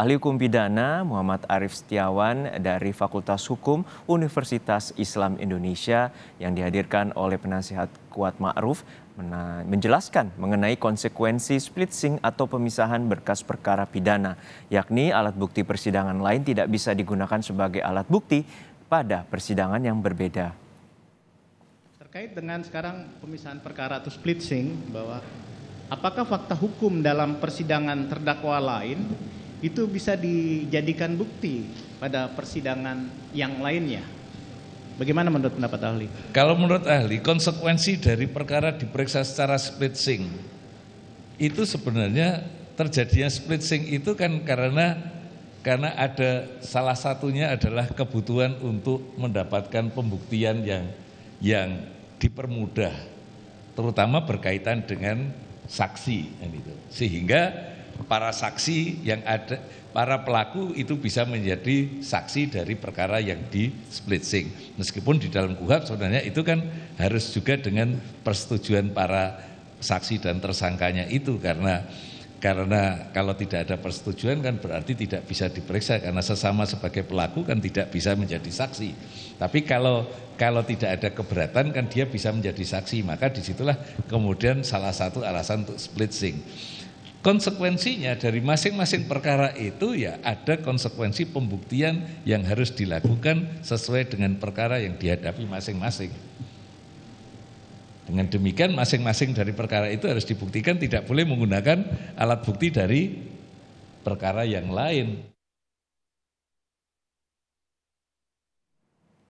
Ahli Hukum Pidana Muhammad Arif Setiawan dari Fakultas Hukum Universitas Islam Indonesia yang dihadirkan oleh penasihat Kuat Ma'ruf menjelaskan mengenai konsekuensi splitsing atau pemisahan berkas perkara pidana, yakni alat bukti persidangan lain tidak bisa digunakan sebagai alat bukti pada persidangan yang berbeda. Terkait dengan sekarang pemisahan perkara atau splitsing bahwa apakah fakta hukum dalam persidangan terdakwa lain itu bisa dijadikan bukti pada persidangan yang lainnya. Bagaimana menurut pendapat ahli? Kalau menurut ahli, konsekuensi dari perkara diperiksa secara split sing itu sebenarnya terjadinya split sing itu kan karena karena ada salah satunya adalah kebutuhan untuk mendapatkan pembuktian yang yang dipermudah terutama berkaitan dengan saksi kan gitu. Sehingga para saksi yang ada para pelaku itu bisa menjadi saksi dari perkara yang di splitsing. Meskipun di dalam kuhab sebenarnya itu kan harus juga dengan persetujuan para saksi dan tersangkanya itu karena karena kalau tidak ada persetujuan kan berarti tidak bisa diperiksa karena sesama sebagai pelaku kan tidak bisa menjadi saksi. Tapi kalau kalau tidak ada keberatan kan dia bisa menjadi saksi. Maka disitulah kemudian salah satu alasan untuk split sing. Konsekuensinya dari masing-masing perkara itu ya ada konsekuensi pembuktian yang harus dilakukan sesuai dengan perkara yang dihadapi masing-masing. Dengan demikian masing-masing dari perkara itu harus dibuktikan tidak boleh menggunakan alat bukti dari perkara yang lain.